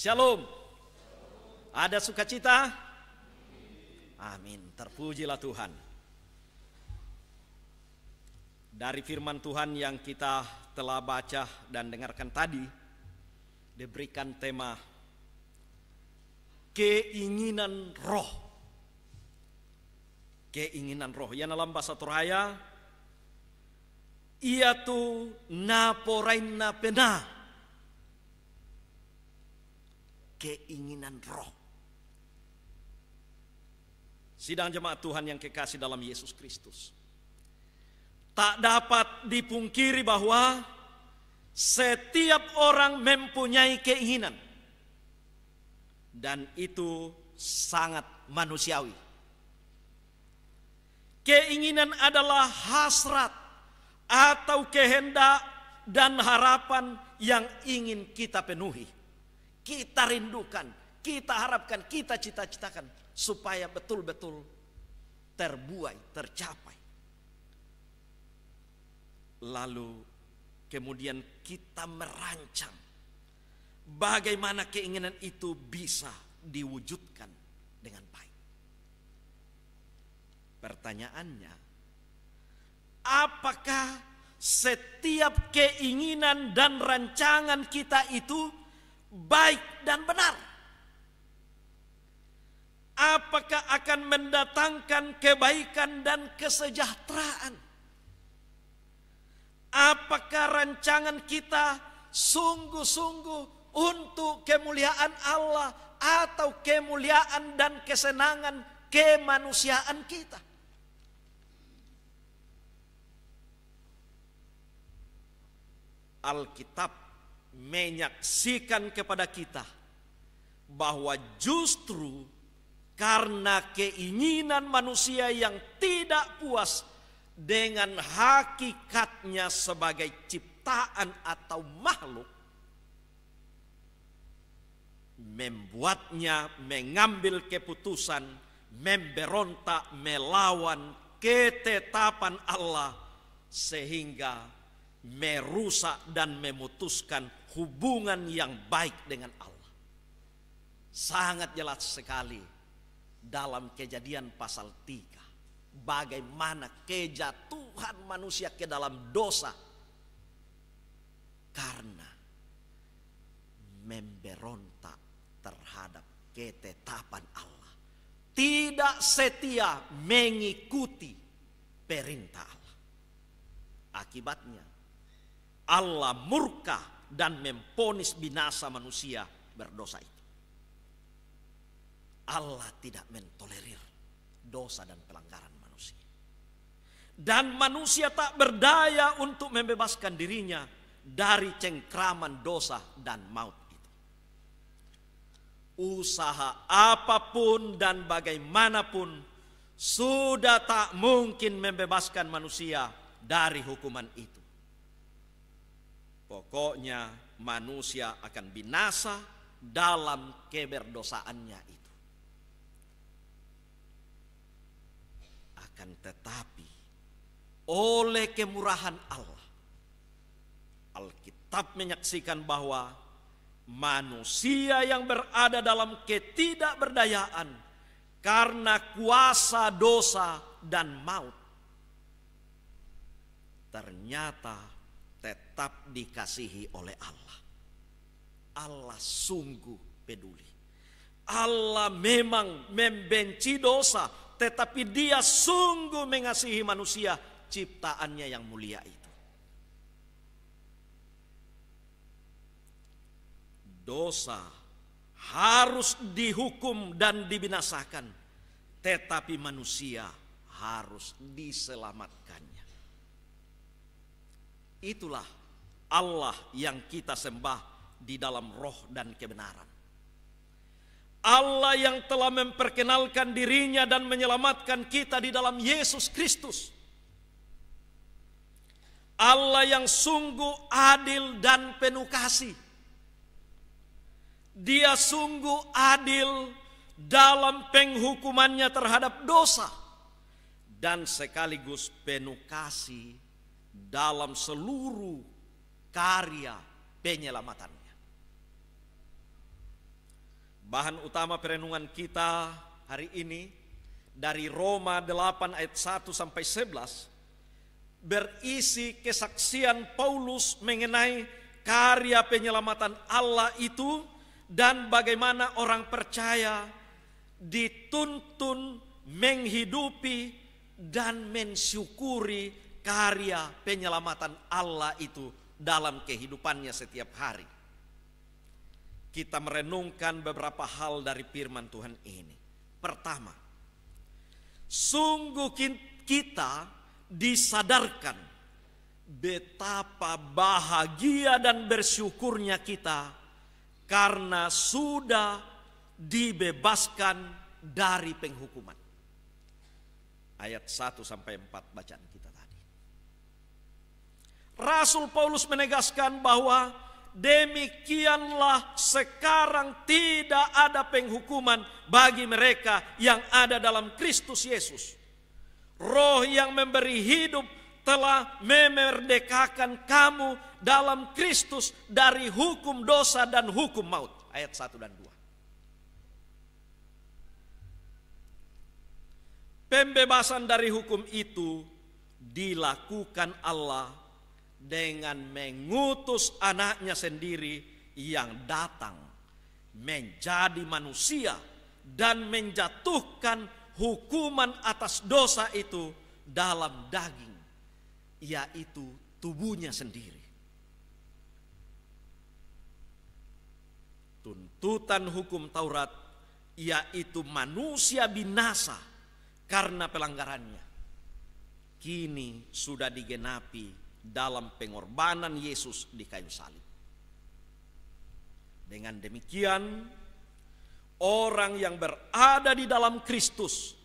Shalom. Ada sukacita? Amin. Terpujilah Tuhan. Dari firman Tuhan yang kita telah baca dan dengarkan tadi, diberikan tema keinginan roh keinginan roh. Yang dalam bahasa Turaya, ia tu naporain napena keinginan roh. Sidang jemaat Tuhan yang kekasih dalam Yesus Kristus. Tak dapat dipungkiri bahwa setiap orang mempunyai keinginan. Dan itu sangat manusiawi. Keinginan adalah hasrat atau kehendak dan harapan yang ingin kita penuhi. Kita rindukan, kita harapkan, kita cita-citakan supaya betul-betul terbuai, tercapai. Lalu kemudian kita merancang bagaimana keinginan itu bisa diwujudkan dengan baik. Pertanyaannya, apakah setiap keinginan dan rancangan kita itu baik dan benar. Apakah akan mendatangkan kebaikan dan kesejahteraan? Apakah rancangan kita sungguh-sungguh untuk kemuliaan Allah atau kemuliaan dan kesenangan kemanusiaan kita? Alkitab menyaksikan kepada kita bahwa justru karena keinginan manusia yang tidak puas dengan hakikatnya sebagai ciptaan atau makhluk membuatnya mengambil keputusan memberontak melawan ketetapan Allah sehingga merusak dan memutuskan hubungan yang baik dengan Allah. Sangat jelas sekali dalam kejadian pasal 3. Bagaimana kejatuhan manusia ke dalam dosa. Karena memberontak terhadap ketetapan Allah. Tidak setia mengikuti perintah Allah. Akibatnya Allah murka dan memponis binasa manusia berdosa itu. Allah tidak mentolerir dosa dan pelanggaran manusia. Dan manusia tak berdaya untuk membebaskan dirinya dari cengkraman dosa dan maut itu. Usaha apapun dan bagaimanapun sudah tak mungkin membebaskan manusia dari hukuman itu. Pokoknya manusia akan binasa dalam keberdosaannya itu. Akan tetapi oleh kemurahan Allah Alkitab menyaksikan bahwa manusia yang berada dalam ketidakberdayaan karena kuasa dosa dan maut ternyata tetap dikasihi oleh Allah. Allah sungguh peduli. Allah memang membenci dosa, tetapi Dia sungguh mengasihi manusia ciptaannya yang mulia itu. Dosa harus dihukum dan dibinasakan, tetapi manusia harus diselamatkan Itulah Allah yang kita sembah di dalam roh dan kebenaran. Allah yang telah memperkenalkan dirinya dan menyelamatkan kita di dalam Yesus Kristus. Allah yang sungguh adil dan penuh kasih. Dia sungguh adil dalam penghukumannya terhadap dosa dan sekaligus penuh kasih dalam seluruh karya penyelamatannya. Bahan utama perenungan kita hari ini dari Roma 8 ayat 1 sampai 11 berisi kesaksian Paulus mengenai karya penyelamatan Allah itu dan bagaimana orang percaya dituntun menghidupi dan mensyukuri karya penyelamatan Allah itu dalam kehidupannya setiap hari. Kita merenungkan beberapa hal dari firman Tuhan ini. Pertama, sungguh kita disadarkan betapa bahagia dan bersyukurnya kita karena sudah dibebaskan dari penghukuman. Ayat 1 sampai 4 bacaan Rasul Paulus menegaskan bahwa demikianlah sekarang tidak ada penghukuman bagi mereka yang ada dalam Kristus Yesus. Roh yang memberi hidup telah memerdekakan kamu dalam Kristus dari hukum dosa dan hukum maut. Ayat 1 dan 2. Pembebasan dari hukum itu dilakukan Allah dengan mengutus anaknya sendiri yang datang menjadi manusia dan menjatuhkan hukuman atas dosa itu dalam daging yaitu tubuhnya sendiri tuntutan hukum Taurat yaitu manusia binasa karena pelanggarannya kini sudah digenapi dalam pengorbanan Yesus di kayu salib. Dengan demikian, orang yang berada di dalam Kristus,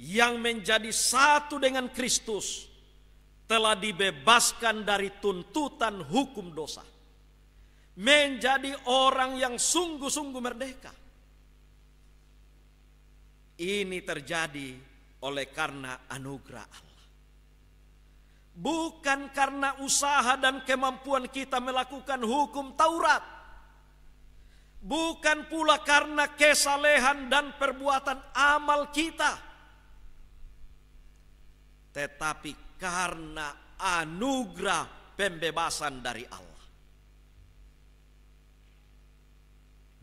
yang menjadi satu dengan Kristus, telah dibebaskan dari tuntutan hukum dosa, menjadi orang yang sungguh-sungguh merdeka. Ini terjadi oleh karena anugerah Allah bukan karena usaha dan kemampuan kita melakukan hukum Taurat, bukan pula karena kesalehan dan perbuatan amal kita, tetapi karena anugerah pembebasan dari Allah.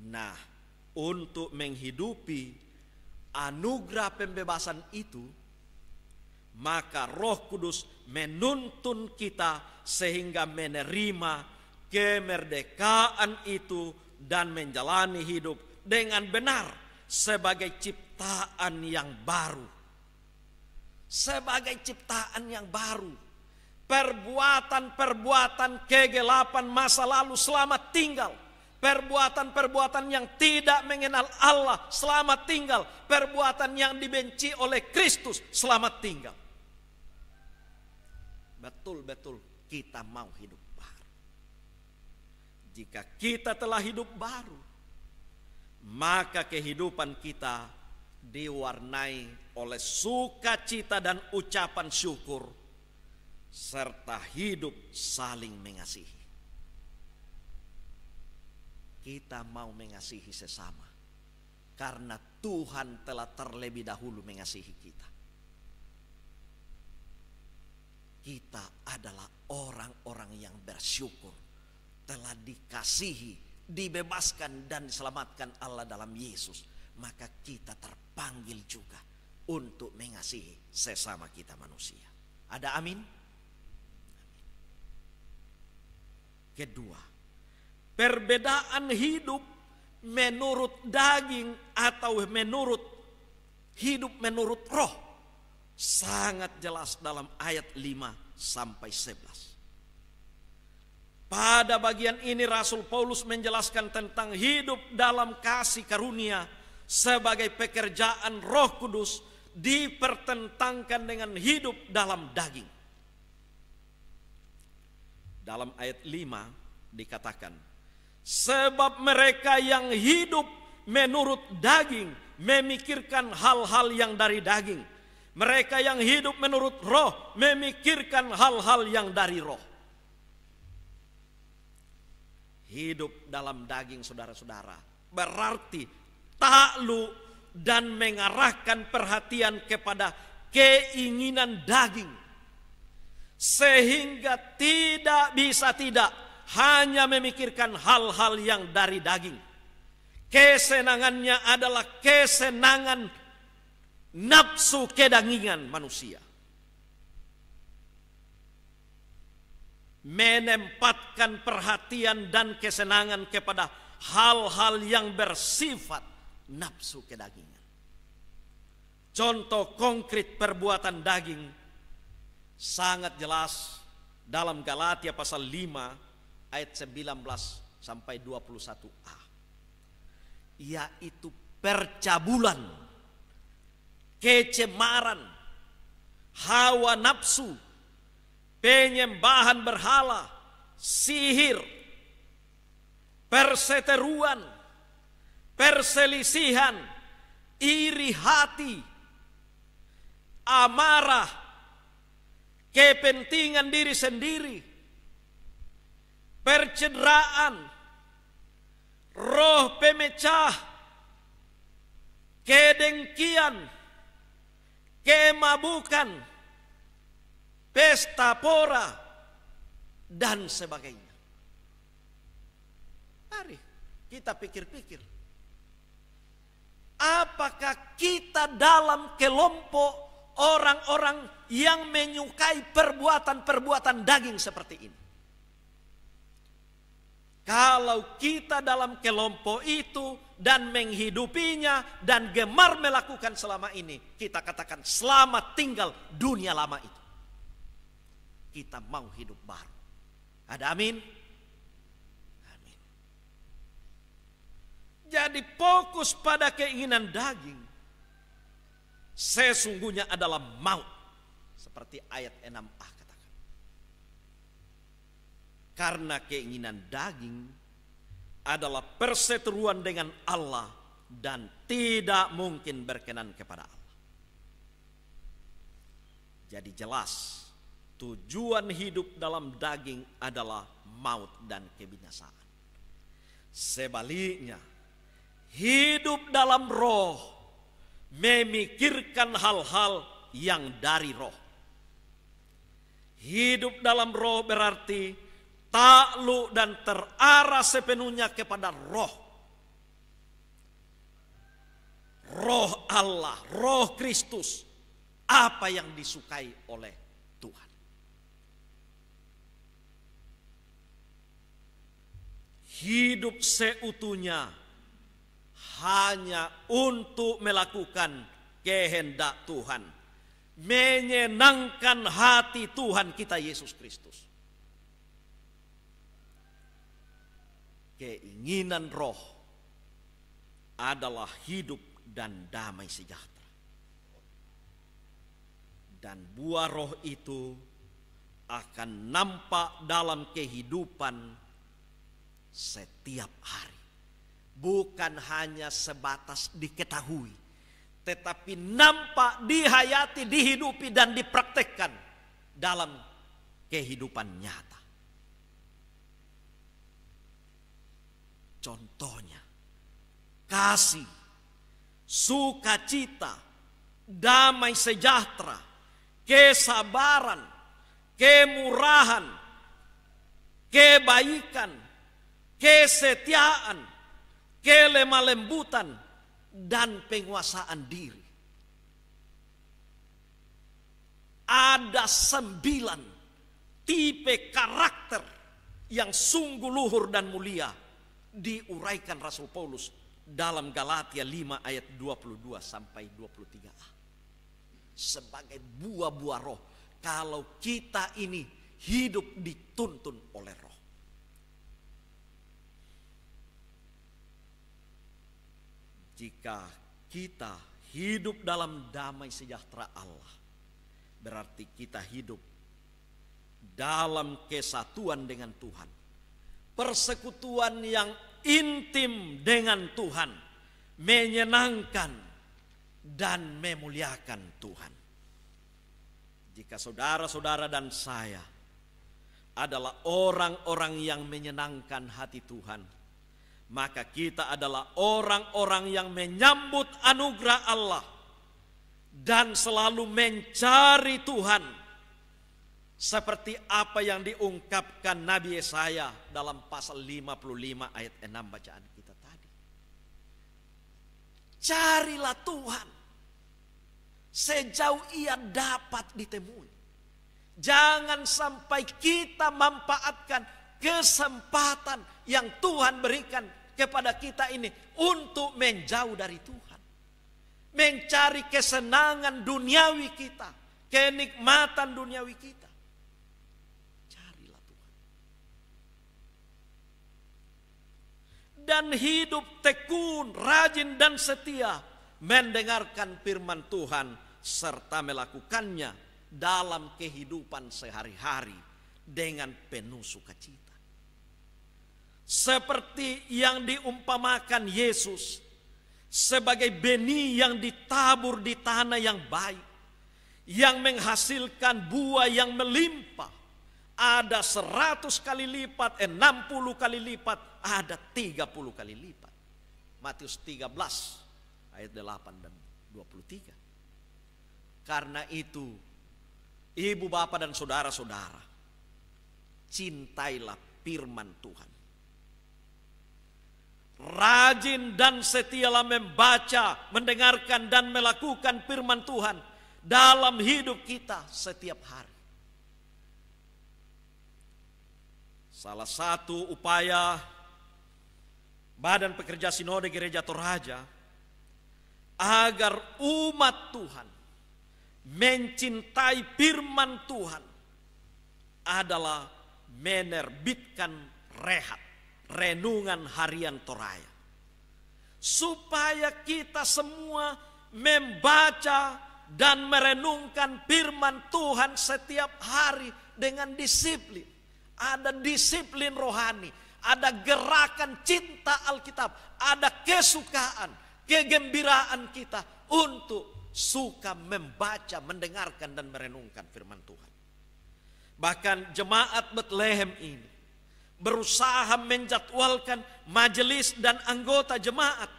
Nah, untuk menghidupi anugerah pembebasan itu, maka Roh Kudus menuntun kita sehingga menerima kemerdekaan itu dan menjalani hidup dengan benar sebagai ciptaan yang baru. Sebagai ciptaan yang baru. Perbuatan-perbuatan kegelapan masa lalu selamat tinggal. Perbuatan-perbuatan yang tidak mengenal Allah selamat tinggal. Perbuatan yang dibenci oleh Kristus selamat tinggal betul-betul kita mau hidup baru. Jika kita telah hidup baru, maka kehidupan kita diwarnai oleh sukacita dan ucapan syukur serta hidup saling mengasihi. Kita mau mengasihi sesama karena Tuhan telah terlebih dahulu mengasihi kita. kita adalah orang-orang yang bersyukur telah dikasihi, dibebaskan dan diselamatkan Allah dalam Yesus, maka kita terpanggil juga untuk mengasihi sesama kita manusia. Ada amin? Kedua, perbedaan hidup menurut daging atau menurut hidup menurut roh sangat jelas dalam ayat 5 sampai 11. Pada bagian ini Rasul Paulus menjelaskan tentang hidup dalam kasih karunia sebagai pekerjaan Roh Kudus dipertentangkan dengan hidup dalam daging. Dalam ayat 5 dikatakan, sebab mereka yang hidup menurut daging memikirkan hal-hal yang dari daging mereka yang hidup menurut roh memikirkan hal-hal yang dari roh. Hidup dalam daging saudara-saudara berarti taklu dan mengarahkan perhatian kepada keinginan daging. Sehingga tidak bisa tidak hanya memikirkan hal-hal yang dari daging. Kesenangannya adalah kesenangan nafsu kedagingan manusia. Menempatkan perhatian dan kesenangan kepada hal-hal yang bersifat nafsu kedagingan. Contoh konkret perbuatan daging sangat jelas dalam Galatia pasal 5 ayat 19 sampai 21a. Yaitu percabulan kecemaran, hawa nafsu, penyembahan berhala, sihir, perseteruan, perselisihan, iri hati, amarah, kepentingan diri sendiri, percederaan, roh pemecah, kedengkian, kemabukan, pesta pora, dan sebagainya. Mari kita pikir-pikir. Apakah kita dalam kelompok orang-orang yang menyukai perbuatan-perbuatan daging seperti ini? Kalau kita dalam kelompok itu dan menghidupinya dan gemar melakukan selama ini, kita katakan selamat tinggal dunia lama itu. Kita mau hidup baru. Ada amin? Amin. Jadi fokus pada keinginan daging sesungguhnya adalah maut seperti ayat 6a karena keinginan daging adalah perseteruan dengan Allah dan tidak mungkin berkenan kepada Allah. Jadi jelas tujuan hidup dalam daging adalah maut dan kebinasaan. Sebaliknya, hidup dalam roh memikirkan hal-hal yang dari roh. Hidup dalam roh berarti takluk dan terarah sepenuhnya kepada roh. Roh Allah, roh Kristus, apa yang disukai oleh Tuhan. Hidup seutuhnya hanya untuk melakukan kehendak Tuhan. Menyenangkan hati Tuhan kita Yesus Kristus. Keinginan roh adalah hidup dan damai sejahtera. Dan buah roh itu akan nampak dalam kehidupan setiap hari. Bukan hanya sebatas diketahui, tetapi nampak dihayati, dihidupi dan dipraktekkan dalam kehidupan nyata. contohnya. Kasih, sukacita, damai sejahtera, kesabaran, kemurahan, kebaikan, kesetiaan, kelemah dan penguasaan diri. Ada sembilan tipe karakter yang sungguh luhur dan mulia diuraikan Rasul Paulus dalam Galatia 5 ayat 22 sampai 23a. Sebagai buah-buah roh, kalau kita ini hidup dituntun oleh roh. Jika kita hidup dalam damai sejahtera Allah, berarti kita hidup dalam kesatuan dengan Tuhan persekutuan yang intim dengan Tuhan, menyenangkan dan memuliakan Tuhan. Jika saudara-saudara dan saya adalah orang-orang yang menyenangkan hati Tuhan, maka kita adalah orang-orang yang menyambut anugerah Allah dan selalu mencari Tuhan seperti apa yang diungkapkan Nabi Yesaya dalam pasal 55 ayat 6 bacaan kita tadi. Carilah Tuhan sejauh ia dapat ditemui. Jangan sampai kita memanfaatkan kesempatan yang Tuhan berikan kepada kita ini untuk menjauh dari Tuhan. Mencari kesenangan duniawi kita, kenikmatan duniawi kita. dan hidup tekun, rajin dan setia mendengarkan firman Tuhan serta melakukannya dalam kehidupan sehari-hari dengan penuh sukacita. Seperti yang diumpamakan Yesus sebagai benih yang ditabur di tanah yang baik yang menghasilkan buah yang melimpah ada seratus kali lipat, enam puluh kali lipat, ada 30 kali lipat. Matius 13 ayat 8 dan 23. Karena itu ibu bapak dan saudara-saudara cintailah firman Tuhan. Rajin dan setialah membaca, mendengarkan dan melakukan firman Tuhan dalam hidup kita setiap hari. Salah satu upaya Badan Pekerja Sinode Gereja Toraja agar umat Tuhan mencintai firman Tuhan adalah menerbitkan rehat, renungan harian Toraja Supaya kita semua membaca dan merenungkan firman Tuhan setiap hari dengan disiplin. Ada disiplin rohani ada gerakan cinta Alkitab, ada kesukaan, kegembiraan kita untuk suka membaca, mendengarkan dan merenungkan firman Tuhan. Bahkan jemaat Bethlehem ini berusaha menjadwalkan majelis dan anggota jemaat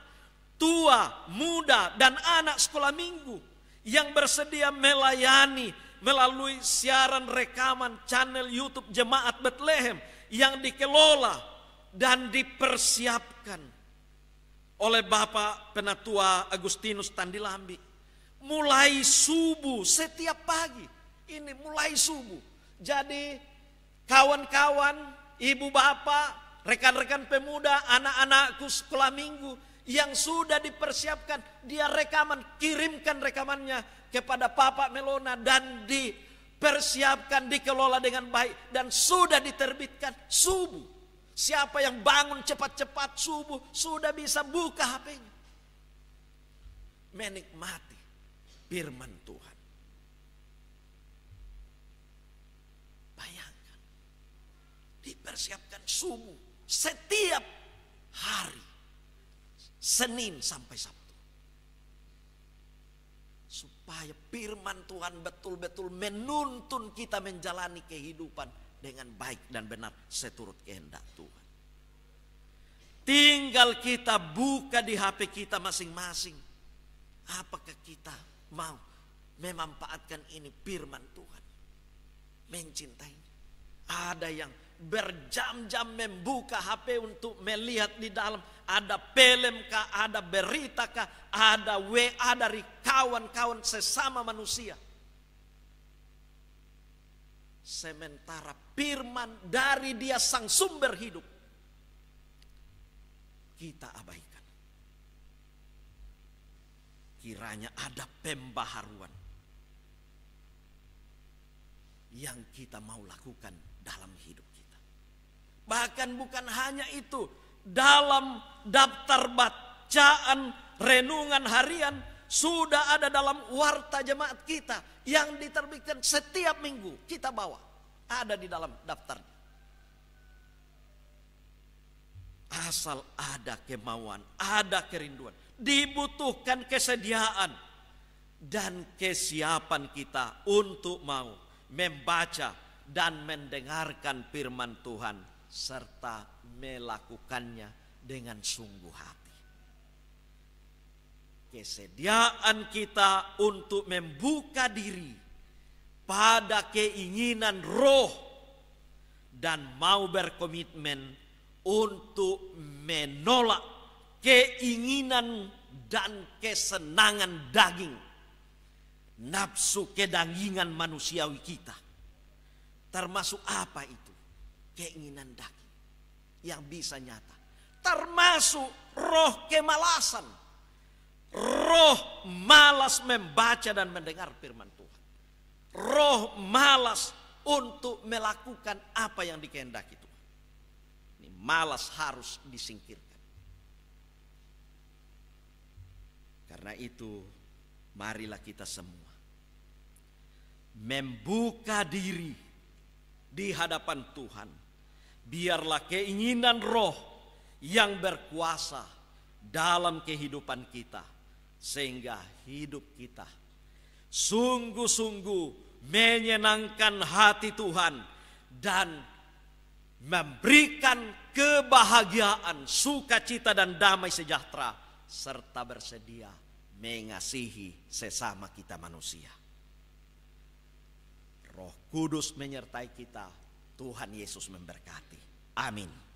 tua, muda dan anak sekolah minggu yang bersedia melayani melalui siaran rekaman channel YouTube Jemaat Bethlehem yang dikelola dan dipersiapkan oleh Bapak Penatua Agustinus Tandilambi. Mulai subuh setiap pagi. Ini mulai subuh. Jadi kawan-kawan, ibu bapak, rekan-rekan pemuda, anak-anakku sekolah minggu yang sudah dipersiapkan, dia rekaman, kirimkan rekamannya kepada Bapak Melona dan di persiapkan dikelola dengan baik dan sudah diterbitkan subuh. Siapa yang bangun cepat-cepat subuh sudah bisa buka HP-nya. Menikmati firman Tuhan. Bayangkan. Dipersiapkan subuh setiap hari. Senin sampai Sabtu supaya firman Tuhan betul-betul menuntun kita menjalani kehidupan dengan baik dan benar seturut kehendak Tuhan. Tinggal kita buka di HP kita masing-masing. Apakah kita mau memanfaatkan ini firman Tuhan? Mencintai. Ada yang berjam-jam membuka HP untuk melihat di dalam ada film kah, ada berita kah, ada WA dari kawan-kawan sesama manusia. Sementara firman dari dia sang sumber hidup kita abaikan. Kiranya ada pembaharuan yang kita mau lakukan dalam hidup kita. Bahkan bukan hanya itu, dalam daftar bacaan renungan harian sudah ada dalam warta jemaat kita yang diterbitkan setiap minggu kita bawa ada di dalam daftarnya asal ada kemauan ada kerinduan dibutuhkan kesediaan dan kesiapan kita untuk mau membaca dan mendengarkan firman Tuhan serta melakukannya dengan sungguh hati. Kesediaan kita untuk membuka diri pada keinginan roh dan mau berkomitmen untuk menolak keinginan dan kesenangan daging nafsu kedagingan manusiawi kita termasuk apa itu keinginan daging yang bisa nyata. Termasuk roh kemalasan. Roh malas membaca dan mendengar firman Tuhan. Roh malas untuk melakukan apa yang dikehendaki Tuhan. Ini malas harus disingkirkan. Karena itu marilah kita semua membuka diri di hadapan Tuhan biarlah keinginan roh yang berkuasa dalam kehidupan kita, sehingga hidup kita sungguh-sungguh menyenangkan hati Tuhan dan memberikan kebahagiaan, sukacita, dan damai sejahtera, serta bersedia mengasihi sesama kita manusia. Roh Kudus menyertai kita Tuhan Yesus memberkati. Amin.